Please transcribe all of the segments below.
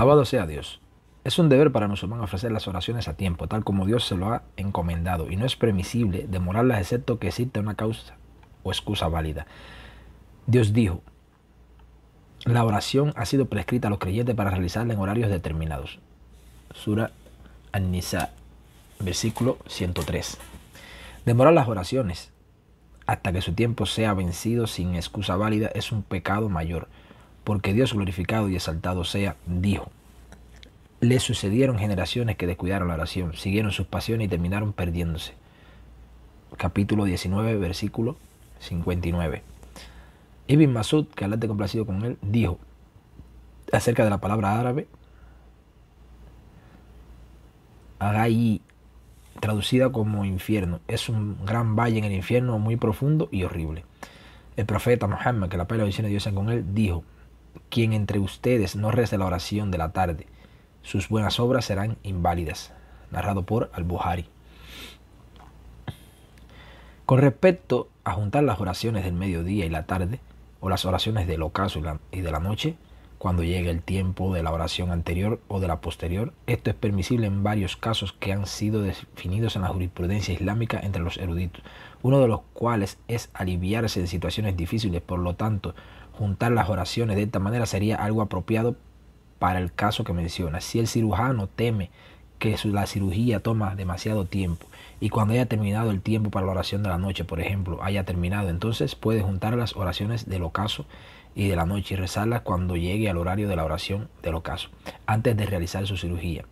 Alabado sea Dios. Es un deber para nosotros ofrecer las oraciones a tiempo, tal como Dios se lo ha encomendado, y no es permisible demorarlas excepto que exista una causa o excusa válida. Dios dijo, la oración ha sido prescrita a los creyentes para realizarla en horarios determinados. Sura An-Nisa, versículo 103. Demorar las oraciones hasta que su tiempo sea vencido sin excusa válida es un pecado mayor porque Dios glorificado y exaltado sea, dijo. Le sucedieron generaciones que descuidaron la oración, siguieron sus pasiones y terminaron perdiéndose. Capítulo 19, versículo 59. Ibn Masud, que Allah complacido con él, dijo acerca de la palabra árabe, Agai, traducida como infierno, es un gran valle en el infierno muy profundo y horrible. El profeta Muhammad, que la paz y de Dios sean con él, dijo, quien entre ustedes no reza la oración de la tarde, sus buenas obras serán inválidas. Narrado por Al-Buhari. Con respecto a juntar las oraciones del mediodía y la tarde, o las oraciones del ocaso y de la noche, cuando llegue el tiempo de la oración anterior o de la posterior, esto es permisible en varios casos que han sido definidos en la jurisprudencia islámica entre los eruditos, uno de los cuales es aliviarse de situaciones difíciles, por lo tanto, juntar las oraciones de esta manera sería algo apropiado para el caso que menciona. Si el cirujano teme que la cirugía toma demasiado tiempo y cuando haya terminado el tiempo para la oración de la noche, por ejemplo, haya terminado, entonces puede juntar las oraciones del ocaso y de la noche y rezarlas cuando llegue al horario de la oración del ocaso, antes de realizar su cirugía.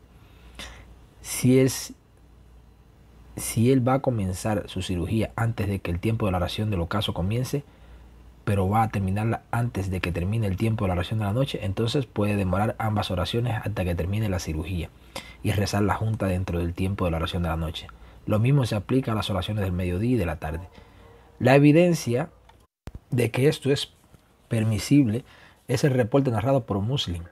Si, es, si él va a comenzar su cirugía antes de que el tiempo de la oración del ocaso comience, pero va a terminarla antes de que termine el tiempo de la oración de la noche, entonces puede demorar ambas oraciones hasta que termine la cirugía y rezar la junta dentro del tiempo de la oración de la noche. Lo mismo se aplica a las oraciones del mediodía y de la tarde. La evidencia de que esto es permisible es el reporte narrado por un Muslim,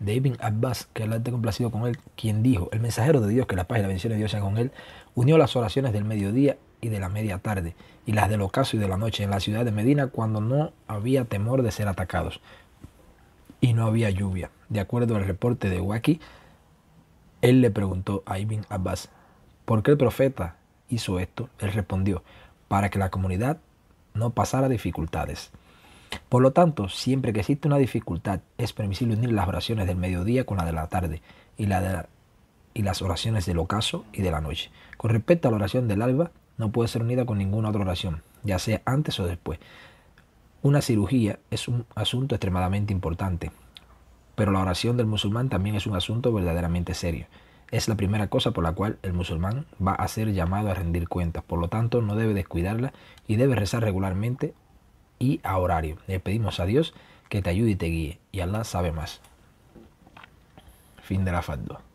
David Abbas, que el te complacido con él, quien dijo, el mensajero de Dios, que la paz y la bendición de Dios sean con él, unió las oraciones del mediodía y de la media tarde, y las del ocaso y de la noche en la ciudad de Medina cuando no había temor de ser atacados y no había lluvia. De acuerdo al reporte de Waki, él le preguntó a Ibn Abbas, ¿por qué el profeta hizo esto? Él respondió, para que la comunidad no pasara dificultades. Por lo tanto, siempre que existe una dificultad, es permisible unir las oraciones del mediodía con la de la tarde y, la y las oraciones del ocaso y de la noche. Con respecto a la oración del alba, no puede ser unida con ninguna otra oración, ya sea antes o después. Una cirugía es un asunto extremadamente importante, pero la oración del musulmán también es un asunto verdaderamente serio. Es la primera cosa por la cual el musulmán va a ser llamado a rendir cuentas, por lo tanto no debe descuidarla y debe rezar regularmente y a horario. Le pedimos a Dios que te ayude y te guíe, y Allah sabe más. Fin de la fatwa.